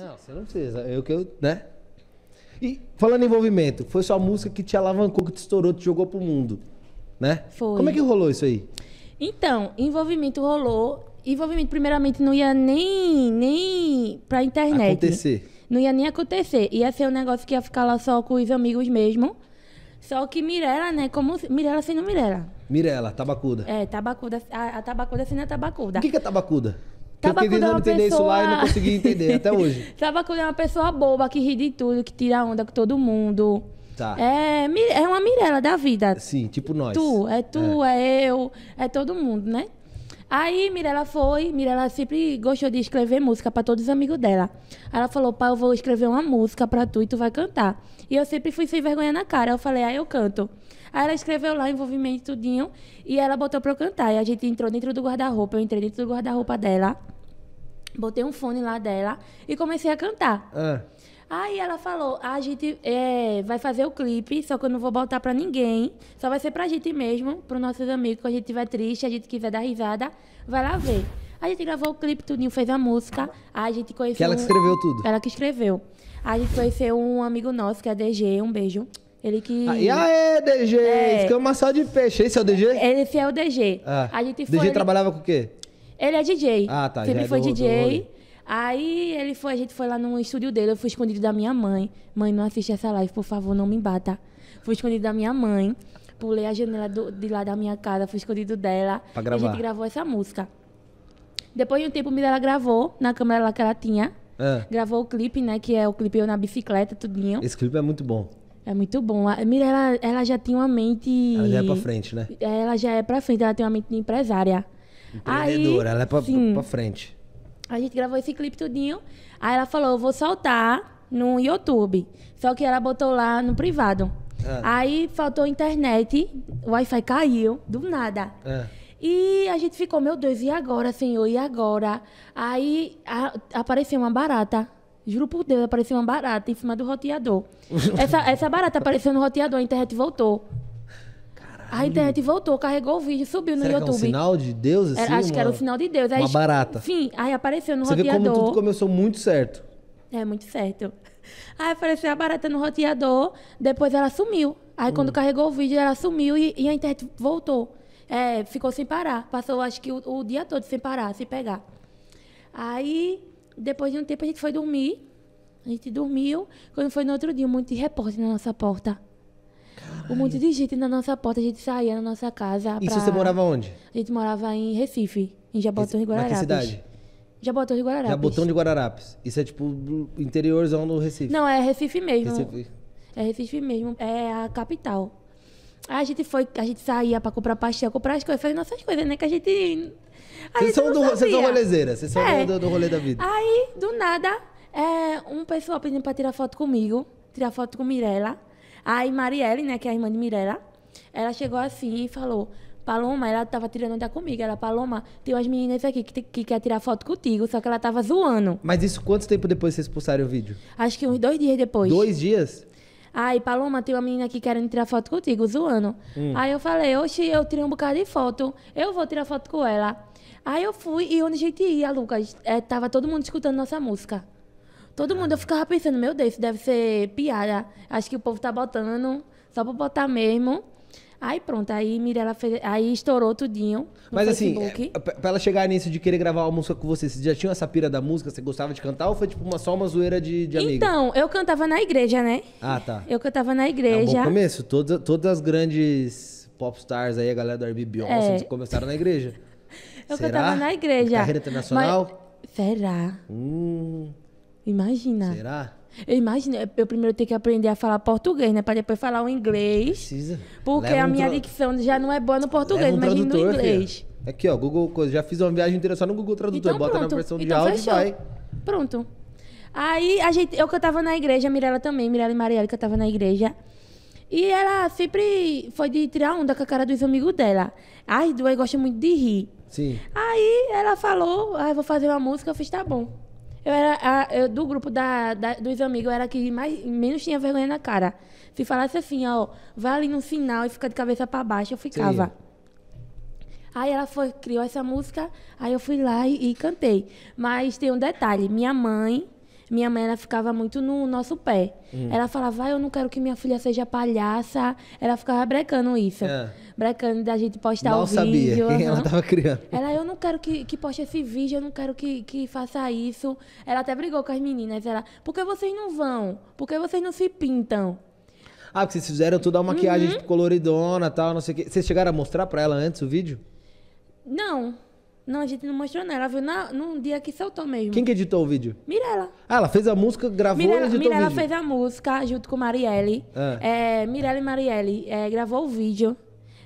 Não, você não precisa. Eu que eu, né? E falando em envolvimento, foi sua música que te alavancou, que te estourou, te jogou pro mundo, né? Foi. Como é que rolou isso aí? Então, envolvimento rolou. Envolvimento, primeiramente, não ia nem, nem pra internet. Acontecer. Não ia nem acontecer. Ia ser um negócio que ia ficar lá só com os amigos mesmo. Só que Mirella, né? Como Mirella sendo Mirella. Mirella, tabacuda. É, tabacuda. A, a tabacuda sendo a tabacuda. O que, que é tabacuda? Tava eu tentando é entender pessoa... isso lá e não consegui entender até hoje. Trabalhando é uma pessoa boba que ri de tudo, que tira onda com todo mundo. Tá. É, é uma Mirella da vida. Sim, tipo nós. Tu, é tu, é, é eu, é todo mundo, né? Aí Mirella foi, Mirella sempre gostou de escrever música para todos os amigos dela. Aí ela falou: "Pai, eu vou escrever uma música para tu e tu vai cantar". E eu sempre fui sem vergonha na cara. Eu falei: "Ah, eu canto". Aí ela escreveu lá envolvimento tudinho e ela botou para eu cantar. E a gente entrou dentro do guarda-roupa, eu entrei dentro do guarda-roupa dela. Botei um fone lá dela e comecei a cantar. Ah. Aí ela falou: a gente é, vai fazer o clipe, só que eu não vou botar pra ninguém. Só vai ser pra gente mesmo, pros nossos amigos. Quando a gente estiver triste, a gente quiser dar risada, vai lá ver. A gente gravou o clipe, Tuninho fez a música. A gente conheceu. Que ela que escreveu um... tudo. Ela que escreveu. A gente conheceu um amigo nosso, que é DG, um beijo. Ele que. Ah, e aê, DG! É... Escama só de peixe. Esse é o DG? Esse é o DG. Ah. A gente foi. DG ele... trabalhava com o quê? Ele é DJ. Ah, tá. Sempre é foi DJ. Aí ele foi, a gente foi lá no estúdio dele, eu fui escondido da minha mãe. Mãe, não assiste essa live, por favor, não me bata. Fui escondido da minha mãe, pulei a janela do, de lá da minha casa, fui escondido dela. Pra gravar. a gente gravou essa música. Depois de um tempo, ela gravou na câmera lá que ela tinha. É. Gravou o clipe, né? Que é o clipe Eu na Bicicleta, tudinho. Esse clipe é muito bom. É muito bom. A Mirella, ela já tinha uma mente. Ela já é pra frente, né? É, ela já é pra frente, ela tem uma mente de empresária. Empreendedora, Aí, ela é pra, pra frente. A gente gravou esse clipe tudinho. Aí ela falou, eu vou soltar no YouTube. Só que ela botou lá no privado. É. Aí faltou internet, o Wi-Fi caiu, do nada. É. E a gente ficou, meu Deus, e agora, senhor? E agora? Aí a, apareceu uma barata. Juro por Deus, apareceu uma barata em cima do roteador. essa, essa barata apareceu no roteador, a internet voltou. A internet voltou, carregou o vídeo, subiu no Será YouTube. Que é um sinal de Deus, é, assim? Era, acho uma... que era o sinal de Deus. Aí, uma barata. Sim, aí apareceu no Você roteador. Você vê como tudo começou muito certo. É, muito certo. Aí apareceu a barata no roteador, depois ela sumiu. Aí hum. quando carregou o vídeo, ela sumiu e, e a internet voltou. É, ficou sem parar. Passou, acho que, o, o dia todo sem parar, sem pegar. Aí, depois de um tempo, a gente foi dormir. A gente dormiu. Quando foi no outro dia, um monte de repórter na nossa porta. Um monte de gente na nossa porta, a gente saía na nossa casa. E você morava onde? A gente morava em Recife, em Jabotão de Guararapes. Na que cidade? Jabotão de Guararapes. Jabotão de Guararapes. Isso é tipo interiorzão do Recife. Não, é Recife mesmo. Recife. É Recife mesmo, é a capital. Aí a gente foi, a gente saía pra comprar pastel, comprar as coisas, fazer nossas coisas, né? Que a gente. vocês, são do, vocês são rolezeiras, vocês são é. do, do rolê da vida. Aí, do nada, é, um pessoal pedindo pra tirar foto comigo, tirar foto com Mirella. Aí Marielle, né, que é a irmã de Mirella, ela chegou assim e falou: Paloma, ela tava tirando onda comigo. Ela, Paloma, tem umas meninas aqui que, que quer tirar foto contigo, só que ela tava zoando. Mas isso quanto tempo depois vocês postaram o vídeo? Acho que uns dois dias depois. Dois dias? Aí, Paloma, tem uma menina aqui querendo tirar foto contigo, zoando. Hum. Aí eu falei, oxe, eu tirei um bocado de foto, eu vou tirar foto com ela. Aí eu fui e onde a gente ia, Lucas, é, tava todo mundo escutando nossa música. Todo mundo, eu ficava pensando, meu Deus, isso deve ser piada. Acho que o povo tá botando, só pra botar mesmo. Aí pronto, aí Mirella fez, aí estourou tudinho. Mas assim, Facebook. assim, pra ela chegar nisso de querer gravar uma música com você, você já tinha essa pira da música, você gostava de cantar ou foi tipo uma, só uma zoeira de, de Então, eu cantava na igreja, né? Ah, tá. Eu cantava na igreja. É um começo, todas, todas as grandes popstars aí, a galera do RB Beyoncé, é. começaram na igreja. eu Será? cantava na igreja. carreira internacional? Mas... Será? Hum. Imagina. Será? Eu imagino, é, eu primeiro tenho que aprender a falar português, né? Para depois falar o inglês. Precisa. Porque Leva a um minha dicção já não é boa no português, um imagina no inglês. Aqui, ó, Google Coisa. Já fiz uma viagem inteira só no Google Tradutor. Então, Bota pronto. na versão de então, áudio fechou. e vai. Pronto. Aí a gente, eu cantava na igreja, a Mirella também, Mirella e Marielle cantava na igreja. E ela sempre foi de tirar onda com a cara dos amigos dela. As duas gostam muito de rir. Sim. Aí ela falou, ah, vou fazer uma música, eu fiz, tá bom. Eu era a, eu, do grupo da, da, dos amigos, eu era a que mais, menos tinha vergonha na cara. Se falasse assim, ó, vai ali no final e fica de cabeça para baixo, eu ficava. Sim. Aí ela foi, criou essa música, aí eu fui lá e, e cantei. Mas tem um detalhe, minha mãe minha mãe ela ficava muito no nosso pé. Hum. Ela falava, ah, eu não quero que minha filha seja palhaça. Ela ficava brecando isso. É. Brecando da gente postar Mal o sabia. vídeo. Uhum. Ela tava criando. Ela, eu não quero que, que poste esse vídeo, eu não quero que, que faça isso. Ela até brigou com as meninas. Ela, por que vocês não vão? Por que vocês não se pintam? Ah, porque vocês fizeram toda a maquiagem uhum. tipo, coloridona tal, não sei o quê. Vocês chegaram a mostrar pra ela antes o vídeo? Não. Não, a gente não mostrou não. Ela viu na, num dia que soltou mesmo. Quem que editou o vídeo? Mirella. Ah, ela fez a música, gravou Mirella, e editou Mirella o vídeo. fez a música junto com Marielle. Ah. É, Mirella e Marielle é, gravou o vídeo.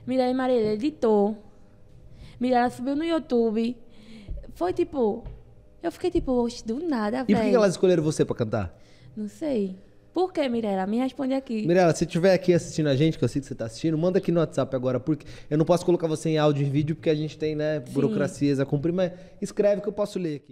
Mirella e Marielle editou. Mirella subiu no YouTube. Foi tipo... Eu fiquei tipo, oxe, do nada, velho. E por que elas escolheram você pra cantar? Não sei. Por que, Mirella? Me responde aqui. Mirella, se estiver aqui assistindo a gente, que eu sei que você está assistindo, manda aqui no WhatsApp agora, porque eu não posso colocar você em áudio e vídeo, porque a gente tem, né, burocracias Sim. a cumprir, mas escreve que eu posso ler aqui.